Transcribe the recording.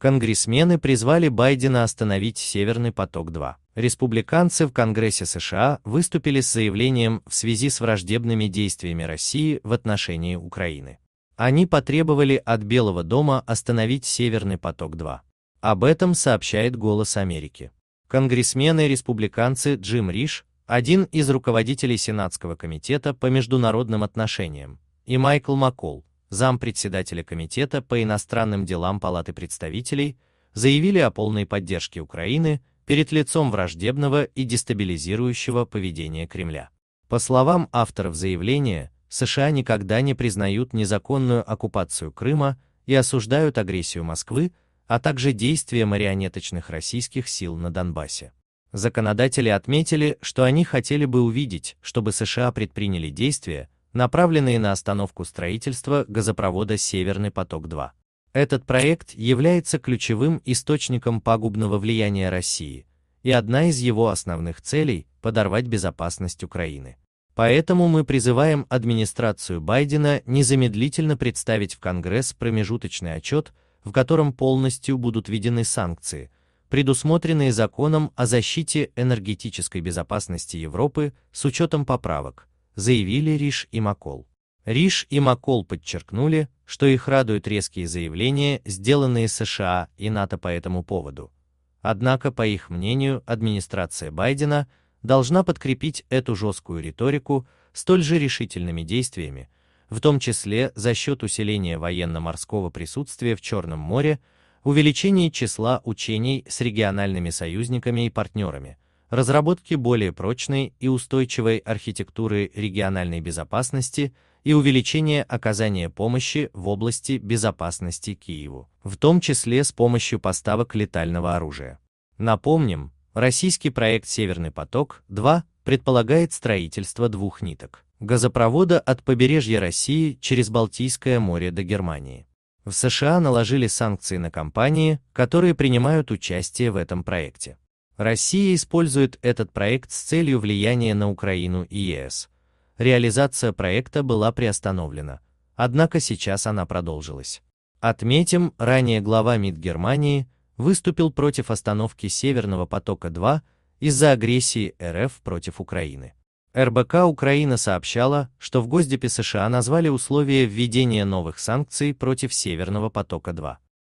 Конгрессмены призвали Байдена остановить Северный поток-2. Республиканцы в Конгрессе США выступили с заявлением в связи с враждебными действиями России в отношении Украины. Они потребовали от Белого дома остановить Северный поток-2. Об этом сообщает «Голос Америки». Конгрессмены республиканцы Джим Риш, один из руководителей Сенатского комитета по международным отношениям, и Майкл Маккол, зампредседателя Комитета по иностранным делам Палаты представителей, заявили о полной поддержке Украины перед лицом враждебного и дестабилизирующего поведения Кремля. По словам авторов заявления, США никогда не признают незаконную оккупацию Крыма и осуждают агрессию Москвы, а также действия марионеточных российских сил на Донбассе. Законодатели отметили, что они хотели бы увидеть, чтобы США предприняли действия, направленные на остановку строительства газопровода «Северный поток-2». Этот проект является ключевым источником пагубного влияния России, и одна из его основных целей – подорвать безопасность Украины. Поэтому мы призываем администрацию Байдена незамедлительно представить в Конгресс промежуточный отчет, в котором полностью будут введены санкции, предусмотренные законом о защите энергетической безопасности Европы с учетом поправок, заявили Риш и Макол. Риш и Макол подчеркнули, что их радуют резкие заявления, сделанные США и НАТО по этому поводу. Однако, по их мнению, администрация Байдена должна подкрепить эту жесткую риторику столь же решительными действиями, в том числе за счет усиления военно-морского присутствия в Черном море, увеличения числа учений с региональными союзниками и партнерами, разработки более прочной и устойчивой архитектуры региональной безопасности и увеличение оказания помощи в области безопасности Киеву, в том числе с помощью поставок летального оружия. Напомним, российский проект «Северный поток-2» предполагает строительство двух ниток – газопровода от побережья России через Балтийское море до Германии. В США наложили санкции на компании, которые принимают участие в этом проекте. Россия использует этот проект с целью влияния на Украину и ЕС. Реализация проекта была приостановлена, однако сейчас она продолжилась. Отметим, ранее глава МИД Германии выступил против остановки Северного потока-2 из-за агрессии РФ против Украины. РБК Украина сообщала, что в Госдепе США назвали условия введения новых санкций против Северного потока-2.